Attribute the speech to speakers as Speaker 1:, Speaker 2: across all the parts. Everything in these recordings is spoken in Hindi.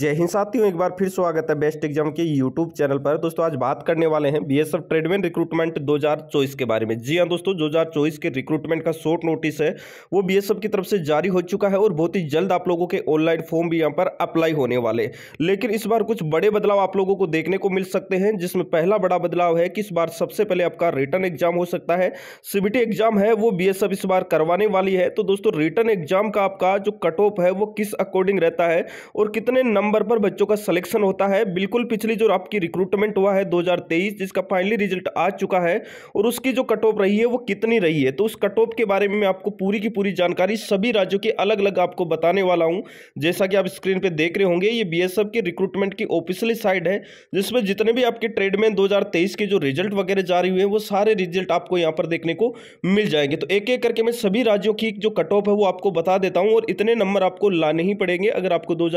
Speaker 1: जय हिंद साथियों एक बार फिर स्वागत है बेस्ट एग्जाम के यूट्यूब चैनल पर दोस्तों आज बात करने वाले हैं बीएसएफ ट्रेडमैन रिक्रूटमेंट 2024 के बारे में जी हां दोस्तों 2024 के रिक्रूटमेंट का शॉर्ट नोटिस है वो बीएसएफ की तरफ से जारी हो चुका है और बहुत ही जल्द आप लोगों के ऑनलाइन फॉर्म भी यहाँ पर अप्लाई होने वाले लेकिन इस बार कुछ बड़े बदलाव आप लोगों को देखने को मिल सकते हैं जिसमें पहला बड़ा बदलाव है कि इस बार सबसे पहले आपका रिटर्न एग्जाम हो सकता है सीबीटी एग्जाम है वो बी इस बार करवाने वाली है तो दोस्तों रिटर्न एग्जाम का आपका जो कट ऑफ है वो किस अकॉर्डिंग रहता है और कितने नंबर पर बच्चों का सिलेक्शन होता है बिल्कुल पिछली जो आपकी रिक्रूटमेंट हुआ है 2023 जिसका फाइनली रिजल्ट आ चुका है और उसकी जो कट ऑफ रही है वो कितनी रही है तो उस कट ऑफ के बारे में मैं आपको पूरी की पूरी जानकारी सभी राज्यों के अलग अलग आपको बताने वाला हूँ जैसा कि आप स्क्रीन पर देख रहे होंगे ये बी की रिक्रूटमेंट की ऑफिशियली साइड है जिसमें जितने भी आपके ट्रेडमैन दो के जो रिजल्ट वगैरह जारी हुए हैं वो सारे रिजल्ट आपको यहाँ पर देखने को मिल जाएंगे तो एक एक करके मैं सभी राज्यों की जो कट ऑफ है वो आपको बता देता हूँ और इतने नंबर आपको लाने ही पड़ेंगे अगर आपको दो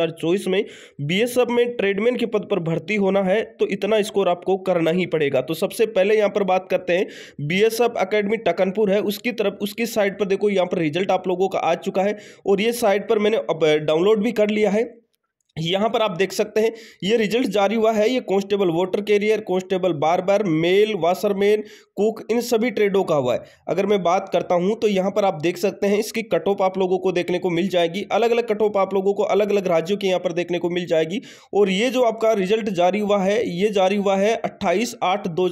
Speaker 1: में एफ में ट्रेडमैन के पद पर भर्ती होना है तो इतना स्कोर आपको करना ही पड़ेगा तो सबसे पहले यहाँ पर बात करते हैं बीएसएफ अकेडमी टकनपुर है उसकी तरफ उसकी साइट पर देखो यहाँ पर रिजल्ट आप लोगों का आ चुका है और ये साइट पर मैंने डाउनलोड भी कर लिया है यहाँ पर आप देख सकते हैं ये रिजल्ट जारी हुआ है ये constable water carrier constable barber male washerman cook इन सभी ट्रेडों का हुआ है अगर मैं बात करता हूँ तो यहाँ पर आप देख सकते हैं इसकी कट ऑफ आप लोगों को देखने को मिल जाएगी अलग अलग कट ऑफ आप लोगों को अलग अलग राज्यों के यहाँ पर देखने को मिल जाएगी और ये जो आपका रिजल्ट जारी हुआ है ये जारी हुआ है अट्ठाईस आठ दो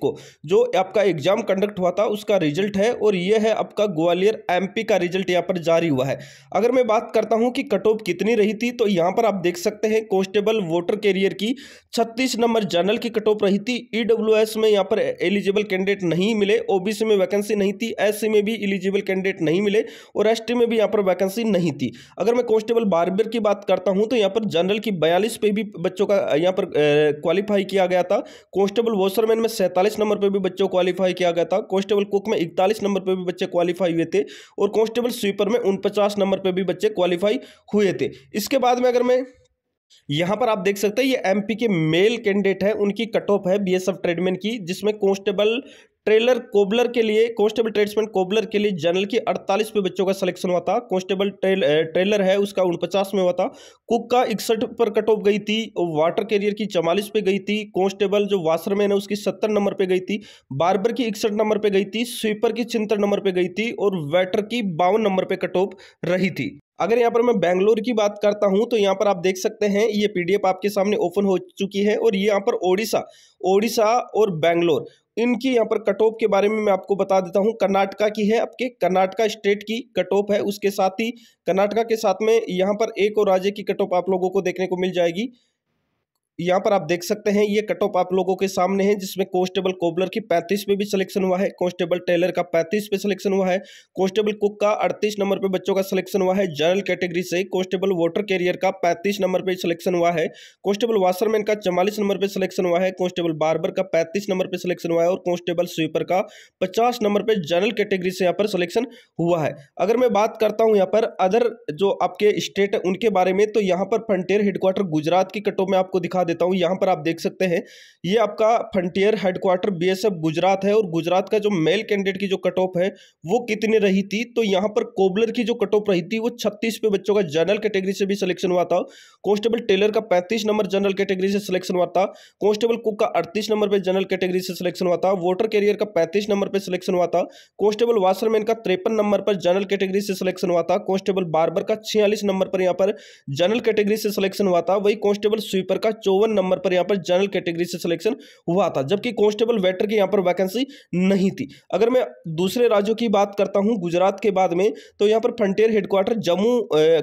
Speaker 1: को जो आपका एग्जाम कंडक्ट हुआ था उसका रिजल्ट है और ये है आपका ग्वालियर एम का रिजल्ट यहाँ पर जारी हुआ है अगर मैं बात करता हूँ कि कट ऑफ कितनी रही थी तो यहाँ पर आप देख सकते हैं कॉन्स्टेबल वोटर कैरियर की 36 नंबर जनरल की कट ऑफ रही थी ईडब्ल्यूएस e में यहाँ पर एलिजिबल कैंडिडेट नहीं मिले ओबीसी में वैकेंसी नहीं थी एस में भी एलिजिबल कैंडिडेट नहीं मिले और एस में भी यहाँ पर वैकेंसी नहीं थी अगर मैं कॉन्स्टेबल बारबेर की बात करता हूँ तो यहाँ पर जनरल की बयालीस पे भी बच्चों का यहाँ पर क्वालिफाई किया गया था कॉन्स्टेबल वॉशरमैन में सैंतालीस नंबर पर भी बच्चों को क्वालिफाई किया गया था कॉन्स्टेबल कुक में इकतालीस नंबर पर भी बच्चे क्वालिफाई हुए थे और कॉन्स्टेबल स्वीपर में उनपचास नंबर पर भी बच्चे क्वालिफाई हुए थे इसके बाद में अगर मैं यहां पर आप देख सकते हैं ये एमपी के मेल कैंडिडेट है उनकी कट ऑफ है बीएसएफ ट्रेडमैन की जिसमें कांस्टेबल ट्रेलर कोबलर के लिए कांस्टेबल ट्रेड्समैन कोबलर के लिए जनरल की 48 पे बच्चों का सिलेक्शन हुआ था कांस्टेबल ट्रेल, ट्रेलर है उसका उनपचास में हुआ था कुक का इकसठ पर कट ऑफ गई थी वाटर कैरियर की चवालीस पे गई थी कांस्टेबल जो वाशरमैन है उसकी सत्तर नंबर पे गई थी बार्बर की इकसठ नंबर पे गई थी स्वीपर की छिहत्तर नंबर पर गई थी और वेटर की बावन नंबर पर कट ऑफ रही थी अगर यहाँ पर मैं बैंगलोर की बात करता हूँ तो यहाँ पर आप देख सकते हैं ये पीडीएफ आपके सामने ओपन हो चुकी है और ये यहाँ पर ओडिशा ओडिशा और बैंगलोर इनकी यहाँ पर कट ऑफ के बारे में मैं आपको बता देता हूँ कर्नाटका की है आपके कर्नाटका स्टेट की कट है उसके साथ ही कर्नाटका के साथ में यहाँ पर एक और राज्य की कट आप लोगों को देखने को मिल जाएगी यहाँ पर आप देख सकते हैं ये कट ऑफ आप लोगों के सामने है जिसमें कॉन्स्टेबल कोबलर की पैंतीस पे भी सिलेक्शन हुआ है कॉन्स्टेबल टेलर का पैंतीस पे सिलेक्शन हुआ है कॉन्स्टेबल कुक का अड़तीस नंबर पे बच्चों का सिलेक्शन हुआ है जनरल कैटेगरी से कॉन्स्टेबल वाटर कैरियर का पैंतीस नंबर पे सिलेक्शन हुआ है कॉन्स्टेबल वासरमैन का चवालीस नंबर पर सिलेक्शन हुआ है कांस्टेबल बार्बर का पैंतीस नंबर पर सिलेक्शन हुआ है और कॉन्स्टेबल स्वीपर का पचास नंबर पर जनरल कैटेगरी से यहाँ पर सिलेक्शन हुआ है अगर मैं बात करता हूँ यहाँ पर अदर जो आपके स्टेट उनके बारे में तो यहाँ पर फ्रंटियर हेडक्वार्टर गुजरात की कटो में आपको दिखा देता हूँ यहाँ पर आप देख सकते हैं ये आपका फ्रंटियर हेडक्वार्टर बीएसएफ गुजरात है और गुजरात का जो मेल कैंडिडेट की जो कट ऑफ है वो कितनी रही थी तो यहाँ पर कोबलर की जो कट ऑफ रही थी वो छत्तीस पे बच्चों का जनरल कैटेगरी से भी सिलेक्शन हुआ था कॉन्स्टेबल टेलर का पैंतीस नंबर जनरल कैटेगरी से सिलेक्शन हुआ था कॉन्स्टेबल कुक का अड़तीस नंबर पर जनरल कैटेगरी से सिलेक्शन हुआ था वोटर कैरियर का पैंतीस नंबर पर सिलेक्शन हुआ था कॉन्स्टेबल वाशरमैन का तिरपन नंबर पर जनरल कैटेगरी से सिलेक्शन हुआ था कॉन्स्टेबल बारबर का छियालीस नंबर पर यहाँ पर जनरल कैटेगरी से सिलेक्शन हुआ था वही कॉन्स्टेबल स्वीपर का चौ चौवन नंबर पर यहाँ पर जनरल कैटेगरी से सिलेक्शन हुआ था जबकि कॉन्स्टेबल वेटर की यहाँ पर वैकेंसी नहीं थी अगर मैं दूसरे राज्यों की बात करता हूँ गुजरात के बाद में तो यहाँ पर फ्रंटियर हेडक्वार्टर जम्मू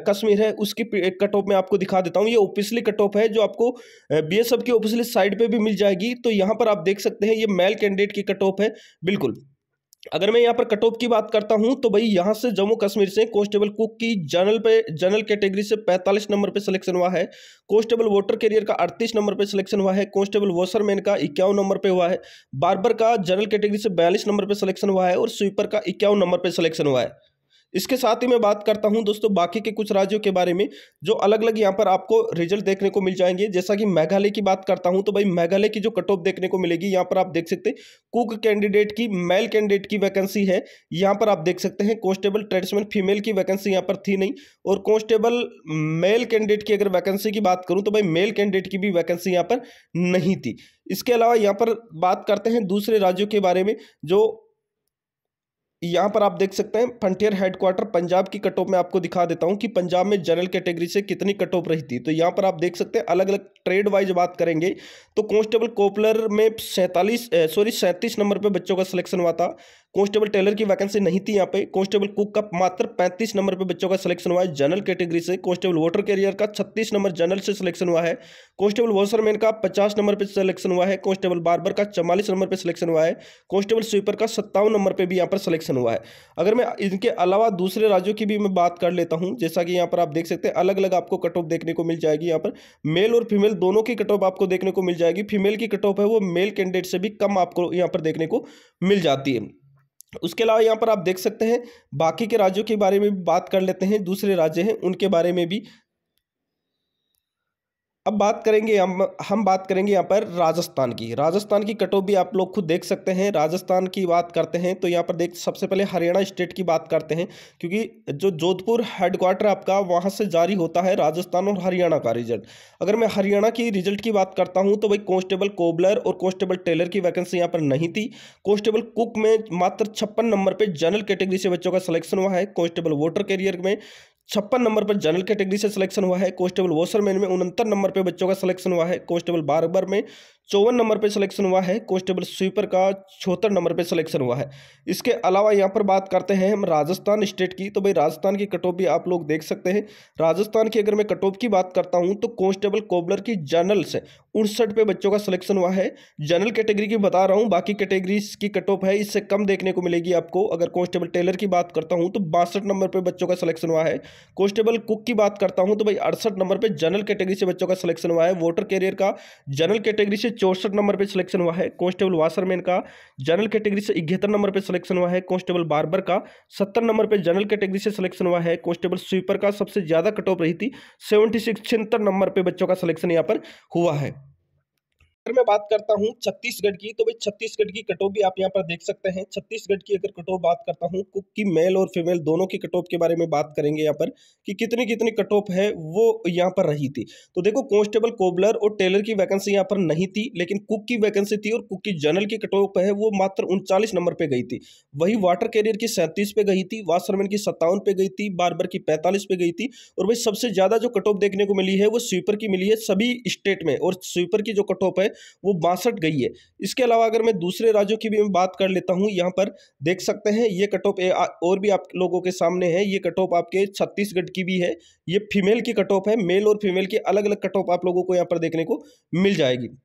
Speaker 1: कश्मीर है उसकी कट ऑफ में आपको दिखा देता हूँ ये ऑफिसली कट ऑफ है जो आपको बी की ऑफिसली साइड पर भी मिल जाएगी तो यहाँ पर आप देख सकते हैं ये मेल कैंडिडेट की कट ऑफ है बिल्कुल अगर मैं यहाँ पर कट ऑफ की बात करता हूँ तो भाई यहाँ से जम्मू कश्मीर से कॉन्स्टेबल कुक की जनरल पे जनरल कैटेगरी से 45 नंबर पे सिलेक्शन हुआ है कॉन्स्टेबल वोटर कैरियर का 38 नंबर पे सिलेक्शन हुआ है कॉन्स्टेबल वॉशरमैन का इक्यावन नंबर पे हुआ है बार्बर का जनरल कैटेगरी से बयालीस नंबर पर सिलेक्शन हुआ है और स्वीपर का इक्यावन नंबर पर सिलेक्शन हुआ है इसके साथ ही मैं बात करता हूं दोस्तों बाकी के कुछ राज्यों के बारे में जो अलग अलग यहां पर आपको रिजल्ट देखने को मिल जाएंगे जैसा कि मेघालय की बात करता हूं तो भाई मेघालय की जो कट ऑफ देखने को मिलेगी यहां पर आप देख सकते हैं कुक कैंडिडेट की मेल कैंडिडेट की वैकेंसी है यहां पर आप देख सकते हैं कॉन्स्टेबल ट्रेडिशनल फीमेल की वैकेंसी यहाँ पर थी नहीं और कॉन्स्टेबल मेल कैंडिडेट की अगर वैकेंसी की बात करूँ तो भाई मेल कैंडिडेट की भी वैकेंसी यहाँ पर नहीं थी इसके अलावा यहाँ पर बात करते हैं दूसरे राज्यों के बारे में जो यहाँ पर आप देख सकते हैं फ्रंटियर हेडक्वार्टर पंजाब की कट ऑफ में आपको दिखा देता हूँ कि पंजाब में जनरल कैटेगरी से कितनी कट ऑफ रही थी तो यहाँ पर आप देख सकते हैं अलग अलग ट्रेड वाइज बात करेंगे तो कॉन्स्टेबल कोपलर में सैंतालीस सॉरी सैंतीस नंबर पे बच्चों का सिलेक्शन हुआ था कॉन्स्टेबल टेलर की वैकेंसी नहीं थी यहाँ पे कांस्टेबल कुक का मात्र 35 नंबर पे बच्चों का सिलेक्शन हुआ है जनरल कैटेगरी से कॉन्स्टेबल वोटर कैरियर का 36 नंबर जनरल से सिलेक्शन हुआ है कांस्टेबल वॉशरमैन का 50 नंबर पे सिलेक्शन हुआ है कांस्टेबल बार्बर का चवालीस नंबर पे सिलेक्शन हुआ है कांस्टेबल स्वीपर का सत्तावन नंबर पर भी यहाँ पर सिलेक्शन हुआ है अगर मैं इनके अलावा दूसरे राज्यों की भी मैं बात कर लेता हूँ जैसा कि यहाँ पर आप देख सकते हैं अलग अलग आपको कट ऑफ देखने को मिल जाएगी यहाँ पर मेल और फीमेल दोनों की कट ऑफ आपको देखने को मिल जाएगी फीमेल की कट ऑफ है वो मेल कैंडिडेट से भी कम आपको यहाँ पर देखने को मिल जाती है उसके अलावा यहाँ पर आप देख सकते हैं बाकी के राज्यों के बारे में भी बात कर लेते हैं दूसरे राज्य हैं उनके बारे में भी अब बात करेंगे हम हम बात करेंगे यहाँ पर राजस्थान की राजस्थान की कटो भी आप लोग खुद देख सकते हैं राजस्थान की बात करते हैं तो यहाँ पर देख सबसे पहले हरियाणा स्टेट की बात करते हैं क्योंकि जो जोधपुर हेडक्वार्टर आपका वहाँ से जारी होता है राजस्थान और हरियाणा का रिजल्ट अगर मैं हरियाणा की रिजल्ट की बात करता हूँ तो भाई कॉन्स्टेबल कोबलर और कॉन्स्टेबल टेलर की वैकेंसी यहाँ पर नहीं थी कॉन्स्टेबल कुक में मात्र छप्पन नंबर पर जनरल कैटेगरी से बच्चों का सलेक्शन हुआ है कॉन्स्टेबल वोटर कैरियर में छप्पन नंबर पर जनरल कैटेगरी से सिलेक्शन हुआ है कॉन्स्टेबल वॉशरमैन में उनहत्तर नंबर पर बच्चों का सिलेक्शन हुआ है कॉन्स्टेबल बारबर में चौवन नंबर पे सिलेक्शन हुआ है कॉन्स्टेबल स्वीपर का छोहत्तर नंबर पे सिलेक्शन हुआ है इसके अलावा यहाँ पर बात करते हैं हम राजस्थान स्टेट की तो भाई राजस्थान की कट ऑफ भी आप लोग देख सकते हैं राजस्थान की अगर मैं कट ऑफ की बात करता हूँ तो कॉन्स्टेबल कोबलर की जनरल से उनसठ पे बच्चों का सिलेक्शन हुआ है जनरल कैटेगरी की बता रहा हूँ बाकी कैटेगरीज की कट ऑफ है इससे कम देखने को मिलेगी आपको अगर कॉन्स्टेबल टेलर की बात करता हूँ तो बासठ नंबर पर बच्चों का सिलेक्शन हुआ है कॉन्स्टेबल कुक की बात करता हूँ तो भाई अड़सठ नंबर पर जनरल कैटेगरी से बच्चों का सिलेक्शन हुआ है वोटर कैरियर का जनरल कैटेगरी से चौसठ नंबर पे सिलेक्शन हुआ है कांस्टेबल वासरमैन का जनरल कैटेगरी से इकहत्तर नंबर पे सिलेक्शन हुआ है कांस्टेबल बारबर का सत्तर नंबर पे जनरल कैटेगरी से सिलेक्शन हुआ है कांस्टेबल स्वीपर का सबसे ज़्यादा कट ऑफ रही थी सेवेंटी सिक्स नंबर पे बच्चों का सिलेक्शन यहाँ पर हुआ है अगर मैं बात करता हूँ छत्तीसगढ़ की तो भाई छत्तीसगढ़ की कटोप भी आप यहाँ पर देख सकते हैं छत्तीसगढ़ की अगर कटोप बात करता हूँ कुक की मेल और फीमेल दोनों की कटोप के बारे में बात करेंगे यहाँ पर कि कितनी कितनी कटोप है वो यहाँ पर रही थी तो देखो कॉन्स्टेबल कोबलर और टेलर की वैकेंसी यहाँ पर नहीं थी लेकिन कुक की वैकेंसी थी और कुक की जनरल की कटोप है वो मात्र उनचालीस नंबर पर गई थी वही वाटर कैरियर की सैंतीस पे गई थी वाशरमैन की सत्तावन पे गई थी बारबर की पैंतालीस पे गई थी और भाई सबसे ज़्यादा जो कटोप देखने को मिली है वो स्वीपर की मिली है सभी स्टेट में और स्वीपर की जो कटोप है वो बासठ गई है इसके अलावा अगर मैं दूसरे राज्यों की भी मैं बात कर लेता हूँ यहाँ पर देख सकते हैं ये कट ऑफ और भी आप लोगों के सामने है ये कट ऑफ आपके छत्तीसगढ़ की भी है ये फीमेल की कट ऑफ है मेल और फीमेल की अलग अलग कट ऑफ आप लोगों को यहाँ पर देखने को मिल जाएगी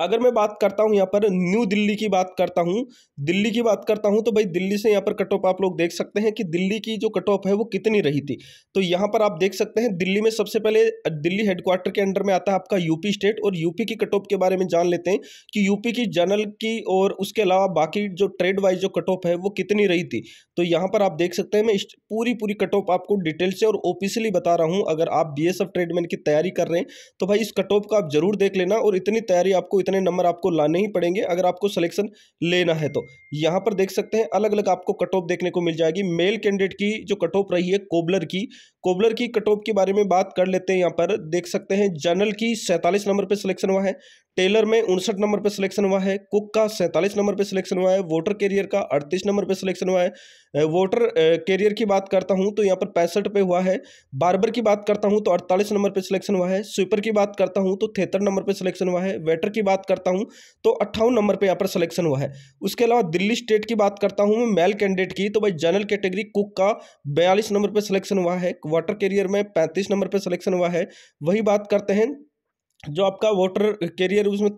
Speaker 1: अगर मैं बात करता हूँ यहाँ पर न्यू दिल्ली की बात करता हूँ दिल्ली की बात करता हूँ तो भाई दिल्ली से यहाँ पर कट ऑफ आप लोग देख सकते हैं कि दिल्ली की जो कट ऑफ है वो कितनी रही थी तो यहाँ पर आप देख सकते हैं दिल्ली में सबसे पहले दिल्ली हेडक्वार्टर के अंडर में आता है आपका यूपी स्टेट और यूपी की कट ऑफ के बारे में जान लेते हैं कि यूपी की जनरल की और उसके अलावा बाकी जो ट्रेड वाइज जो कट ऑफ है वो कितनी रही थी तो यहाँ पर आप देख सकते हैं मैं पूरी पूरी कट ऑफ आपको डिटेल से और ऑफिसली बता रहा हूँ अगर आप बी एस एफ ट्रेडमैन की तैयारी कर रहे हैं तो भाई इस कट ऑफ का आप जरूर देख लेना और इतनी तैयारी आपको इतने नंबर आपको लाने ही पड़ेंगे अगर आपको सिलेक्शन लेना है तो यहाँ पर देख सकते हैं अलग अलग आपको कट ऑफ देखने को मिल जाएगी मेल कैंडिडेट की जो कट ऑफ रही है कोबलर की कोबलर की कट ऑफ के बारे में बात कर लेते हैं यहाँ पर देख सकते हैं जनरल की सैंतालीस नंबर पर सिलेक्शन हुआ है टेलर में उनसठ नंबर पर सिलेक्शन हुआ है कुक का सैंतालीस नंबर पर सिलेक्शन हुआ है वोटर कैरियर का अड़तीस नंबर पर सिलेक्शन हुआ है वोटर कैरियर की बात करता हूँ तो यहाँ पर पैंसठ पे हुआ है बार्बर की बात करता हूँ तो अड़तालीस नंबर पर सिलेक्शन हुआ है स्वीपर की बात करता हूँ तो थिहत्तर नंबर पर सिलेक्शन हुआ है वेटर की बात करता हूँ तो अट्ठावन नंबर पर यहाँ पर सिलेक्शन हुआ है उसके अलावा दिल्ली स्टेट की बात करता हूँ मैं मेल कैंडिडेट की तो भाई जनरल कैटेगरी कुक का बयालीस नंबर पर सिलेक्शन हुआ है वाटर कैरियर में पैंतीस नंबर पर सिलेक्शन हुआ है वही बात करते हैं जो आपका वोटर कैरियर उसमें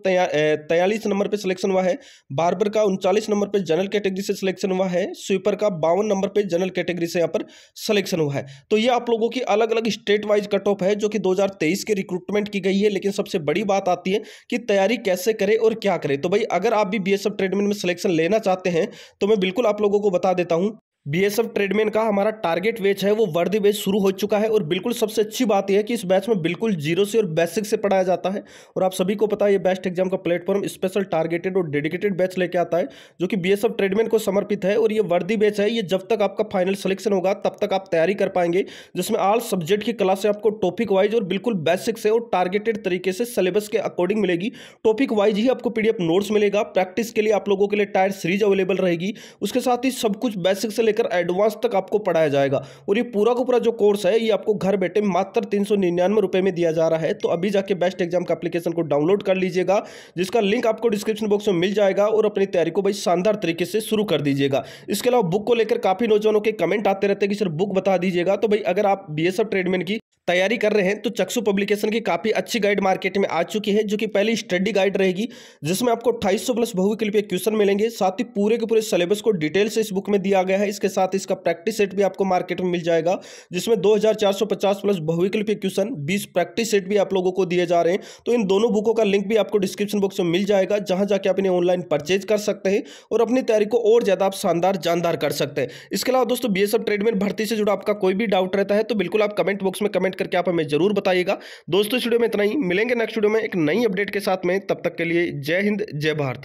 Speaker 1: तैयलीस नंबर पे सिलेक्शन हुआ है बार्बर का उनचालीस नंबर पे जनरल कैटेगरी से सिलेक्शन हुआ है स्वीपर का बावन नंबर पे जनरल कैटेगरी से यहाँ पर सिलेक्शन हुआ है तो ये आप लोगों की अलग अलग स्टेट वाइज कट ऑफ है जो कि 2023 के रिक्रूटमेंट की गई है लेकिन सबसे बड़ी बात आती है कि तैयारी कैसे करें और क्या करें तो भाई अगर आप भी बी ट्रेडमेंट में सिलेक्शन लेना चाहते हैं तो मैं बिल्कुल आप लोगों को बता देता हूँ बीएसएफ ट्रेडमैन का हमारा टारगेट बैच है वो वर्दी मैच शुरू हो चुका है और बिल्कुल सबसे अच्छी बात यह है कि इस बैच में बिल्कुल जीरो से और बेसिक से पढ़ाया जाता है और आप सभी को पता है ये बेस्ट एग्जाम का प्लेटफॉर्म स्पेशल टारगेटेड और डेडिकेटेड बैच लेके आता है जो कि बीएसएफ ट्रेडमैन को समर्पित है और ये वर्दी बैच है ये जब तक आपका फाइनल सिलेक्शन होगा तब तक आप तैयारी कर पाएंगे जिसमें आल सब्जेक्ट की क्लास आपको टॉपिक वाइज और बिल्कुल बेसिक से और टारगेटेड तरीके से सिलेबस के अकॉर्डिंग मिलेगी टॉपिक वाइज ही आपको पीडीएफ नोट्स मिलेगा प्रैक्टिस के लिए आप लोगों के लिए टायर सीरीज अवेलेबल रहेगी उसके साथ ही सब कुछ बेसिक से लेकर एडवांस तक आपको पढ़ाया जाएगा और ये पूरा का पूरा जो कोर्स है ये आपको घर बैठे मात्र तीन सौ निन्यानवे रुपये में दिया जा रहा है तो अभी जाके बेस्ट एग्जाम का एप्लीकेशन को डाउनलोड कर लीजिएगा जिसका लिंक आपको डिस्क्रिप्शन बॉक्स में मिल जाएगा और अपनी तैयारी को भाई शानदार तरीके से शुरू कर दीजिएगा इसके अलावा बुक को लेकर काफ़ी नौजवानों के कमेंट आते रहते हैं कि सर बुक बता दीजिएगा तो भाई अगर आप बी ट्रेडमैन की तैयारी कर रहे हैं तो चक्षु पब्लिकेशन की काफ़ी अच्छी गाइड मार्केट में आ चुकी है जो कि पहली स्टडी गाइड रहेगी जिसमें आपको 2800 प्लस बहुविकल्पीय क्वेश्चन मिलेंगे साथ ही पूरे के पूरे सिलेबस को डिटेल से इस बुक में दिया गया है इसके साथ इसका प्रैक्टिस सेट भी आपको मार्केट में मिल जाएगा जिसमें दो प्लस बहुविकल्पीय क्वेश्चन बीस प्रैक्टिस सेट भी आप लोगों को दिए जा रहे हैं तो इन दोनों बुकों का लिंक भी आपको डिस्क्रिप्शन बॉक्स में मिल जाएगा जहाँ जाके आप इन्हें ऑनलाइन परचेज कर सकते हैं और अपनी तैयारी को और ज़्यादा आप शानदार जानदार कर सकते हैं इसके अलावा दोस्तों बी ट्रेड में भर्ती से जुड़ा आपका कोई भी डाउट रहता है तो बिल्कुल आप कमेंट बॉक्स में कमेंट कमेंट करके आप हमें जरूर बताइएगा दोस्तों इस वीडियो में इतना ही मिलेंगे नेक्स्ट वीडियो में एक नई अपडेट के साथ में तब तक के लिए जय हिंद जय भारत